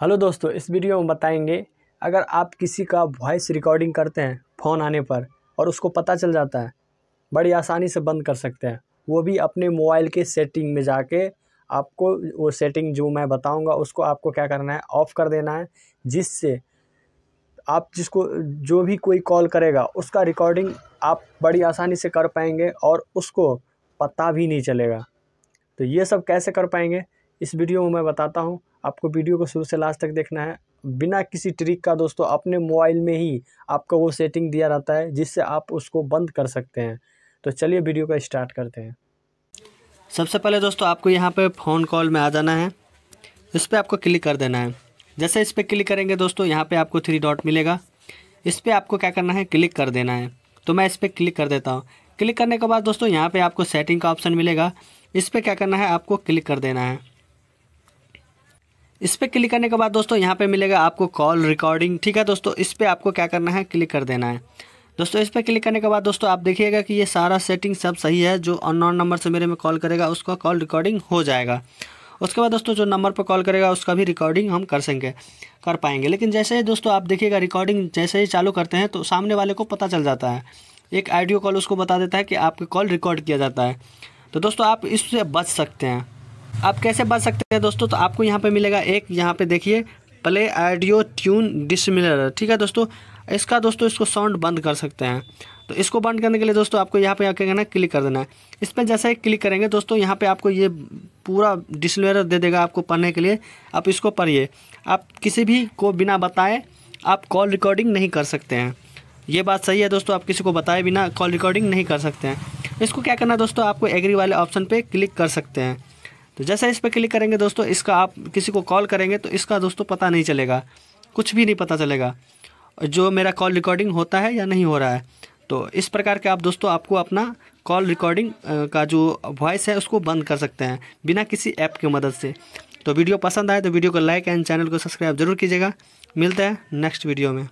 hello दोस्तों इस video में बताएंगे अगर आप किसी का वॉइस रिकॉर्डिंग करते हैं फ़ोन आने पर और उसको पता चल जाता है बड़ी आसानी से बंद कर सकते हैं वो भी अपने मोबाइल के सेटिंग में जाके आपको वो सेटिंग जो मैं बताऊंगा उसको आपको क्या करना है ऑफ़ कर देना है जिससे आप जिसको जो भी कोई कॉल करेगा उसका रिकॉर्डिंग आप बड़ी आसानी से कर पाएंगे और उसको पता भी नहीं चलेगा तो ये सब कैसे कर पाएंगे इस वीडियो में मैं बताता हूँ आपको वीडियो को शुरू से लास्ट तक देखना है बिना किसी ट्रिक का दोस्तों अपने मोबाइल में ही आपका वो सेटिंग दिया रहता है जिससे आप उसको बंद कर सकते हैं तो चलिए वीडियो का स्टार्ट करते हैं सबसे पहले दोस्तों आपको यहाँ पर फ़ोन कॉल में आ जाना है इस पर आपको क्लिक कर देना है जैसे इस पर क्लिक करेंगे दोस्तों यहाँ पर आपको थ्री डॉट मिलेगा इस पर आपको क्या करना है क्लिक कर देना है तो मैं इस पर क्लिक कर देता हूँ क्लिक करने के बाद दोस्तों यहाँ पे आपको सेटिंग का ऑप्शन मिलेगा इस पर क्या करना है आपको क्लिक कर देना है इस पर क्लिक करने के बाद दोस्तों यहाँ पे मिलेगा आपको कॉल रिकॉर्डिंग ठीक है दोस्तों इस पर आपको क्या करना है क्लिक कर देना है दोस्तों इस पर क्लिक करने के बाद दोस्तों आप देखिएगा कि ये सारा सेटिंग सब सही है जो अननोन नंबर से मेरे में कॉल करेगा उसका कॉल रिकॉर्डिंग हो जाएगा उसके बाद दोस्तों जो नंबर पर कॉल करेगा उसका भी रिकॉर्डिंग हम कर सकेंगे कर पाएंगे लेकिन जैसे ही दोस्तों आप देखिएगा रिकॉर्डिंग जैसे ही चालू करते हैं तो सामने वाले को पता चल जाता है एक आइडियो कॉल उसको बता देता है कि आपका कॉल रिकॉर्ड किया जाता है तो दोस्तों आप इससे बच सकते हैं आप कैसे बच सकते हैं दोस्तों तो आपको यहाँ पे मिलेगा एक यहाँ पे देखिए प्ले ऑडियो ट्यून डिसमिलर ठीक है दोस्तों इसका दोस्तों इसको साउंड बंद कर सकते हैं तो इसको बंद करने के लिए दोस्तों आपको यहाँ पे आके करना क्लिक कर देना है इस पर जैसे ही क्लिक करेंगे दोस्तों यहाँ पे आपको ये पूरा डिसमिलर दे देगा आपको पढ़ने के लिए आप इसको पढ़िए आप किसी भी को बिना बताए आप कॉल रिकॉर्डिंग नहीं कर सकते हैं ये बात सही है दोस्तों आप किसी को बताए बिना कॉल रिकॉर्डिंग नहीं कर सकते हैं इसको क्या करना है दोस्तों आपको एग्री वाले ऑप्शन पर क्लिक कर सकते हैं तो जैसा इस पर क्लिक करेंगे दोस्तों इसका आप किसी को कॉल करेंगे तो इसका दोस्तों पता नहीं चलेगा कुछ भी नहीं पता चलेगा जो मेरा कॉल रिकॉर्डिंग होता है या नहीं हो रहा है तो इस प्रकार के आप दोस्तों आपको अपना कॉल रिकॉर्डिंग का जो वॉइस है उसको बंद कर सकते हैं बिना किसी ऐप की मदद से तो वीडियो पसंद आए तो वीडियो को लाइक एंड चैनल को सब्सक्राइब जरूर कीजिएगा मिलते हैं नेक्स्ट वीडियो में